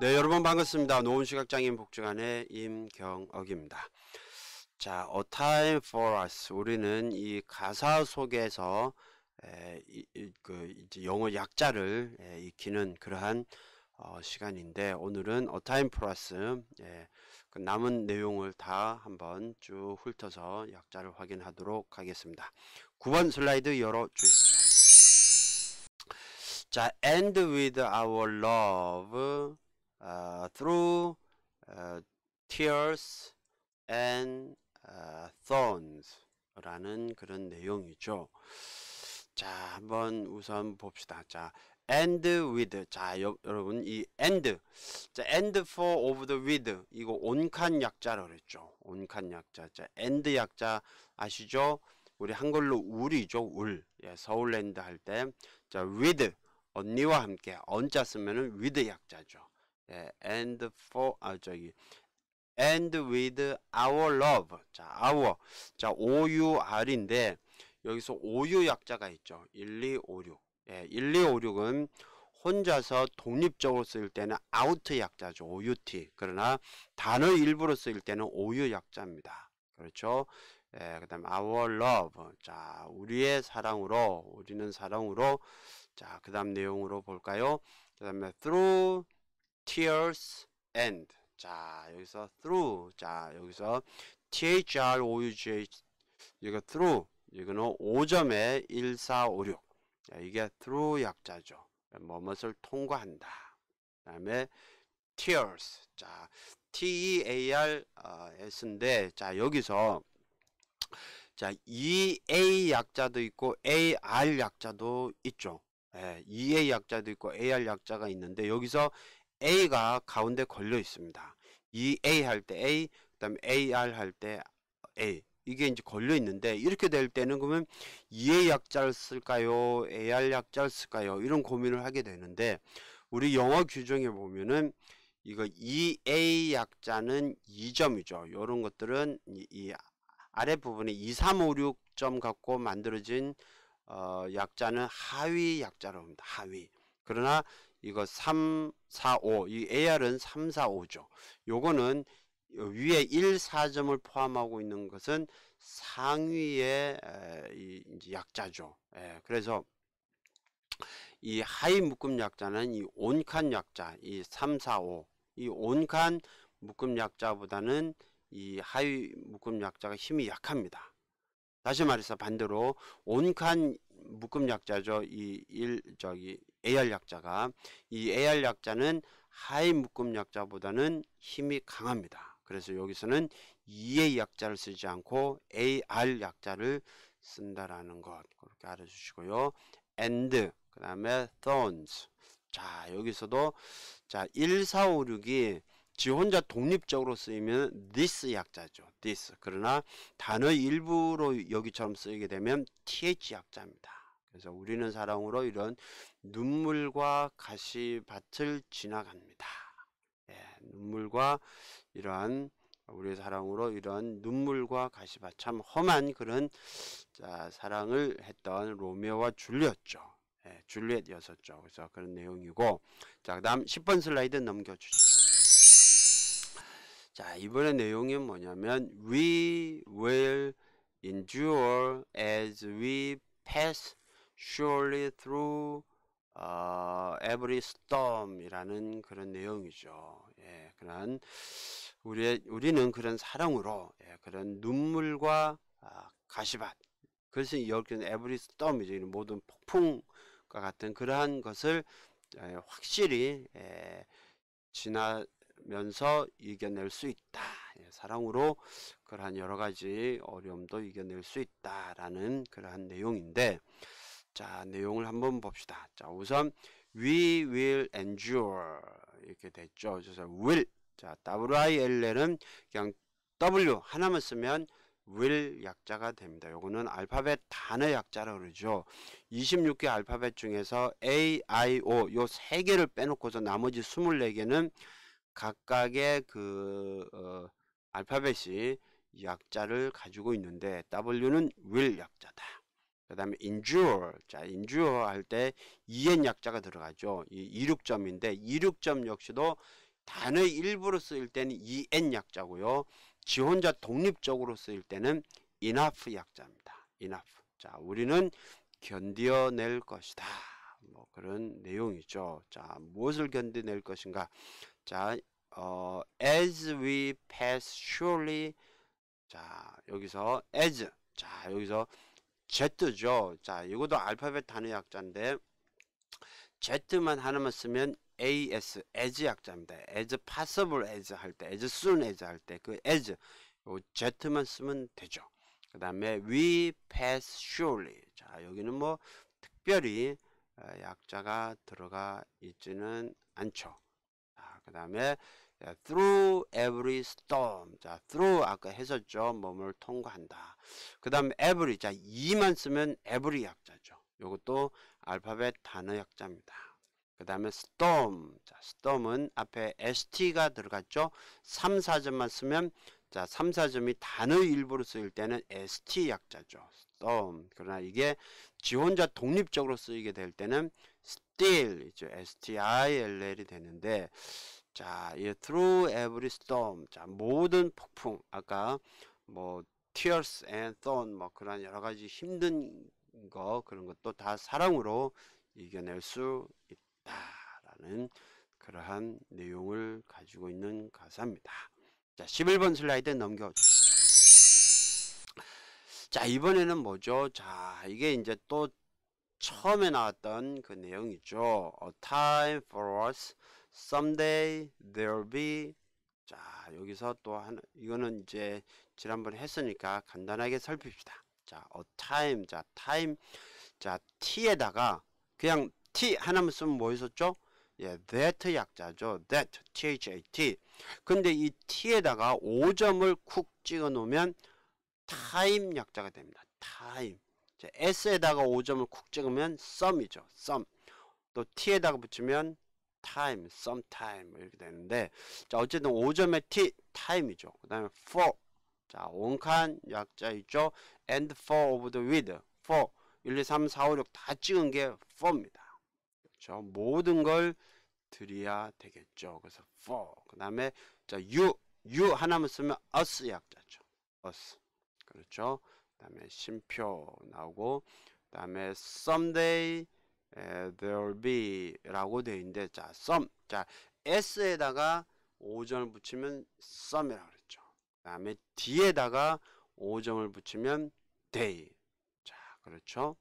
네, 여러분 반갑습니다. 노은 시각장애인 복지관의 임경억입니다. 자, A Time for Us. 우리는 이 가사 속에서 에, 이, 이, 그 영어 약자를 에, 익히는 그러한 어, 시간인데 오늘은 A Time for Us 예, 그 남은 내용을 다 한번 쭉 훑어서 약자를 확인하도록 하겠습니다. 9번 슬라이드 열어주십시오 자, end with our love. uh, through uh, tears and uh, thorns라는 그런 내용이죠. 자, 한번 우선 봅시다. 자, end with. 자, 여, 여 러분이 end. 자, end for of the with. 이거 온칸 약자라고 그랬죠. 온칸 약자. 자, end 약자 아시죠? 우리 한글로 울이죠. 울. 예, 서울랜드 할 때. 자, with. 언니와 함께. 언자 쓰면은 with 약자죠. 예, and for 아 저기 and with our love 자 our 자 OUR인데 여기서 OU 약자가 있죠 1, 2, 5, 6 예, 1, 2, 5, 6은 혼자서 독립적으로 쓰일 때는 out 약자죠 OUT 그러나 단어 일부로 쓰일 때는 OU 약자입니다 그렇죠 예, 그 다음 our love 자 우리의 사랑으로 우리는 사랑으로 자그 다음 내용으로 볼까요 그 다음에 through tears and 자 여기서 through 자 여기서 thr ouh 이거 through 이거는 5점에 1456 이게 through 약자죠 뭐뭇을 통과한다 그 다음에 tears 자 t e a r 어, s인데 자 여기서 자 EA 약자도 있고 AR 약자도 있죠. 예, EA 약자도 있고 AR 약자가 있는데 여기서 A가 가운데 걸려 있습니다. 이 A 할 때 A, 그 다음에 AR 할 때 A. 이게 이제 걸려 있는데 이렇게 될 때는 그러면 2의 약자를 쓸까요? AR 약자를 쓸까요? 이런 고민을 하게 되는데 우리 영어 규정에 보면은 이거 EA 약자는 2점이죠. 이런 것들은 이, 이 아랫부분에 2, 3, 5, 6점 갖고 만들어진 어, 약자는 하위 약자로 합니다. 하위. 그러나 이거 3, 4, 5. 이 AR은 3, 4, 5죠. 요거는 위에 1, 4점을 포함하고 있는 것은 상위의 이, 약자죠. 예, 그래서 이 하위 묶음 약자는 이 온칸 약자, 이 3, 4, 5. 이 온칸 묶음 약자보다는 이 하위 묶음 약자가 힘이 약합니다. 다시 말해서 반대로 온칸 묶음 약자죠. 이 1, 저기 AR 약자가 이 AR 약자는 하이 묶음 약자보다는 힘이 강합니다. 그래서 여기서는 EA 약자를 쓰지 않고 AR 약자를 쓴다라는 것 그렇게 알아주시고요. and 그 다음에 thorns 자 여기서도 자 1456이 지 혼자 독립적으로 쓰이면 this 약자죠. this 그러나 단어 일부로 여기처럼 쓰이게 되면 th 약자입니다. 그래서 우리는 사랑으로 이런 눈물과 가시밭을 지나갑니다. 예, 눈물과 이러한 우리의 사랑으로 이런 눈물과 가시밭 참 험한 그런 자, 사랑을 했던 로메오와 줄리였죠. 예, 줄리엣이었었죠. 그래서 그런 내용이고 자 그다음 10번 슬라이드 넘겨주시죠. 자 이번에 내용이 뭐냐면 We will endure as we pass surely through u 어, every storm이라는 그런 내용이죠. 예, 그런 우리 우리는 그런 사랑으로 예, 그런 눈물과 아, 가시밭 그것이 여기는 every storm이죠. 모든 폭풍과 같은 그러한 것을 예, 확실히 예, 지나면서 이겨낼 수 있다. 예, 사랑으로 그러한 여러 가지 어려움도 이겨낼 수 있다라는 그러한 내용인데. 자, 내용을 한번 봅시다. 자, 우선 we will endure 이렇게 됐죠. 그래서 will 자, will은 그냥 w 하나만 쓰면 will 약자가 됩니다. 요거는 알파벳 단어 약자라고 그러죠. 26개 알파벳 중에서 A, I, O 요 세 개를 빼놓고서 나머지 24개는 각각의 그 어, 알파벳이 약자를 가지고 있는데 W는 will 약자다. 그 다음에 endure. 자, endure 할 때 en 약자가 들어가죠. 이 이륙점인데 이륙점 역시도 단의 어 일부로 쓰일 때는 en 약자고요. 지 혼자 독립적으로 쓰일 때는 enough 약자입니다. enough. 자, 우리는 견뎌낼 것이다. 뭐 그런 내용이죠. 자, 무엇을 견뎌낼 것인가? 자, 어, as we pass surely. 자, 여기서 as. 자, 여기서 Z죠. 자, 이것도 알파벳 단위 약자인데 Z만 하나만 쓰면 AS, as 약자입니다. as possible as 할 때, as soon as 할 때 그 as 요 Z만 쓰면 되죠. 그 다음에 we pass surely. 자, 여기는 뭐 특별히 어, 약자가 들어가 있지는 않죠. 그 다음에 자, through every storm. 자, through 아까 했었죠. 몸을 통과한다. 그 다음 every. 자, 이만 쓰면 every 약자죠. 요것도 알파벳 단어 약자입니다. 그 다음에 storm. 자, storm은 앞에 st가 들어갔죠. 3, 4점만 쓰면 자, 3, 4점이 단어 일부로 쓰일 때는 st 약자죠. storm. 그러나 이게 지 혼자 독립적으로 쓰이게 될 때는 still, 있죠. stilll이 되는데 자, 이 through every storm. 자, 모든 폭풍. 아까 뭐 tears and thorn 뭐 그런 여러 가지 힘든 거 그런 것도 다 사랑으로 이겨낼 수 있다라는 그러한 내용을 가지고 있는 가사입니다. 자, 11번 슬라이드 넘겨 주시죠. 자, 이번에는 뭐죠? 자, 이게 이제 또 처음에 나왔던 그 내용이죠. A time for us someday there'll be 자 여기서 또 하나 이거는 이제 지난번에 했으니까 간단하게 살핍시다 자 a time 자 time 자 t에다가 그냥 t 하나만 쓰면 뭐 있었죠 예 that 약자죠 that t-h-a-t 근데 이 t에다가 5점을 쿡 찍어 놓으면 time 약자가 됩니다 time 자, s에다가 5점을 쿡 찍으면 sum이죠 sum 또 t에다가 붙이면 time, sometime 이렇게 되는데 자 어쨌든 5점의 t time이죠. 그 다음에 for 자 원칸 약자 있죠. and for of the with for 1, 2, 3, 4, 5, 6 다 찍은 게 for입니다. 그렇죠. 모든 걸 드려야 되겠죠. 그래서 for 그 다음에 자 you you 하나만 쓰면 us 약자죠. us 그렇죠. 그 다음에 심표 나오고 그 다음에 someday there'll be라고 되어 있는데 자 some 자 s에다가 5점을 붙이면 some이라고 그랬죠. 그다음에 뒤에다가 5점을 붙이면 day. 자 그렇죠.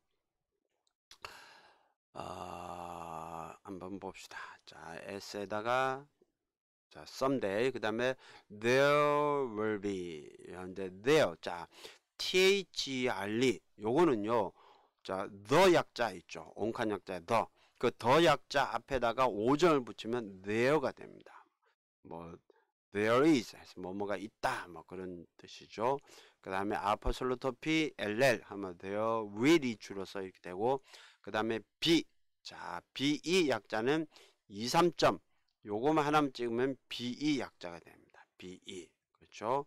어, 한번 봅시다. 자 s에다가 자, someday 그 다음에 there will be 이런데 there 자 t h e r e 요거는요 자, t 약자 있죠. 온칸 약자에 t 그더 약자 앞에다가 오점을 붙이면 there가 됩니다. 뭐 there is 뭐뭐가 있다 뭐 그런 뜻이죠. 그 다음에 아퍼솔루토피 LL 하면 돼요. will이 줄어서 이렇게 되고 그 다음에 B 자 BE 약자는 2, 3점 요거만 하나만 찍으면 BE 약자가 됩니다. BE 그렇죠?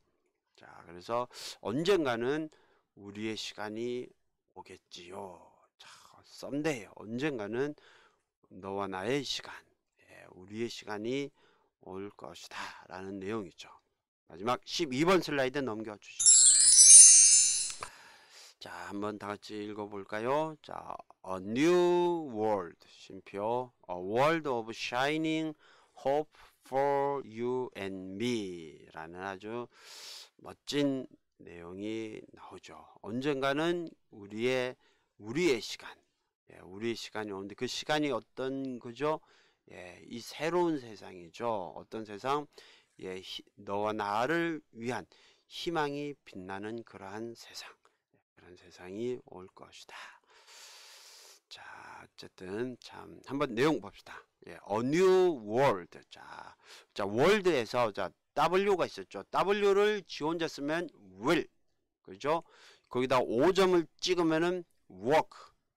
자 그래서 언젠가는 우리의 시간이 오겠지요. 참, 썸데이 언젠가는 너와 나의 시간, 예, 우리의 시간이 올 것이다 라는 내용이죠. 마지막 12번 슬라이드 넘겨주시죠. 자 한번 다같이 읽어볼까요? 자, A New World 심표 A World of Shining Hope for You and Me 라는 아주 멋진 내용이 나오죠. 언젠가는 우리의 우리의 시간, 예, 우리의 시간이 오는데 그 시간이 어떤 거죠? 예, 이 새로운 세상이죠. 어떤 세상? 예, 히, 너와 나를 위한 희망이 빛나는 그러한 세상, 예, 그런 세상이 올 것이다. 자, 어쨌든 참 한번 내용 봅시다. 예, a new world. 자, 자, 월드에서 자 W가 있었죠. W를 지 혼자 쓰면 will 그죠? 거기다 5점을 찍으면은 work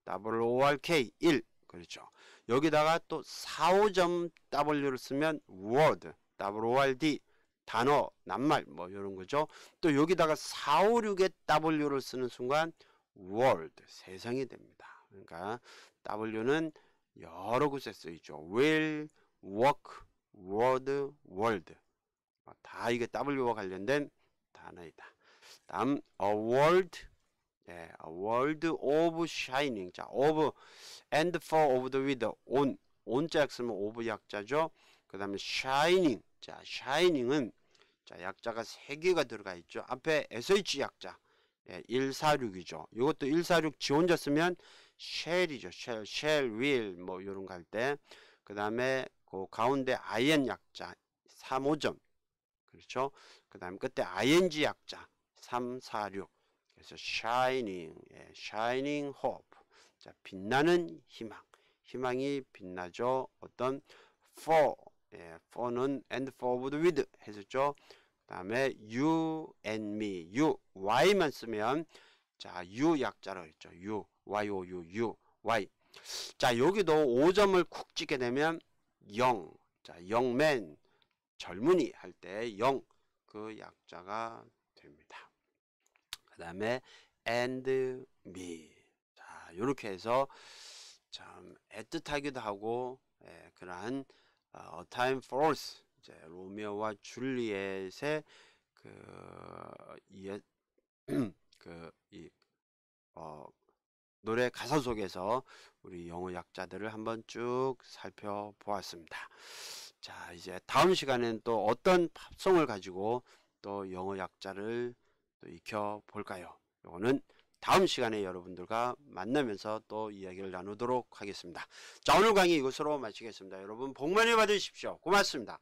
W-O-R-K 1 그렇죠. 여기다가 또 4, 5점 W를 쓰면 word W-O-R-D 단어, 낱말 뭐 이런 거죠. 또 여기다가 4, 5, 6의 W를 쓰는 순간 world 세상이 됩니다. 그러니까 W는 여러 곳에 쓰이죠. will, work, word, world 뭐 다 이게 W와 관련된 단어이다. 다음 a world 예, a world of shining 자 of and for of the with on on자 약쓰면 of 약자죠 그 다음에 shining 자 shining은 자 약자가 세개가 들어가 있죠 앞에 sh 약자 예, 146이죠 이것도 146 지원자 쓰면 shell이죠 shell, shell, will 뭐 요런 거 할때그 다음에 그 가운데 in 약자 3호점 그렇죠 그 다음 끝에 ing 약자 3, 4, 6. 그래서 shining, 예, shining hope. 자, 빛나는 희망. 희망이 빛나죠. 어떤 for, 예, for는 and forward with 했었죠. 그 다음에 you and me, you, y만 쓰면 자, y o u 약자로 했죠. y o u, y, o, u, y o u, y. 자, 여기도 5점을 쿡 찍게 되면 0. 자, 영맨, 젊은이 할 때 0. 그 약자가 됩니다. 그 다음에 and me. 자, 요렇게 해서 참 애틋하기도 하고 예, 그러한 어, A Time Force 이제 로미오와 줄리엣의 그이그이 어, 노래 가사 속에서 우리 영어 약자들을 한번 쭉 살펴보았습니다. 자 이제 다음 시간에는 또 어떤 팝송을 가지고 또 영어 약자를 또 익혀볼까요? 이거는 다음 시간에 여러분들과 만나면서 또 이야기를 나누도록 하겠습니다. 자 오늘 강의 이것으로 마치겠습니다. 여러분 복 많이 받으십시오. 고맙습니다.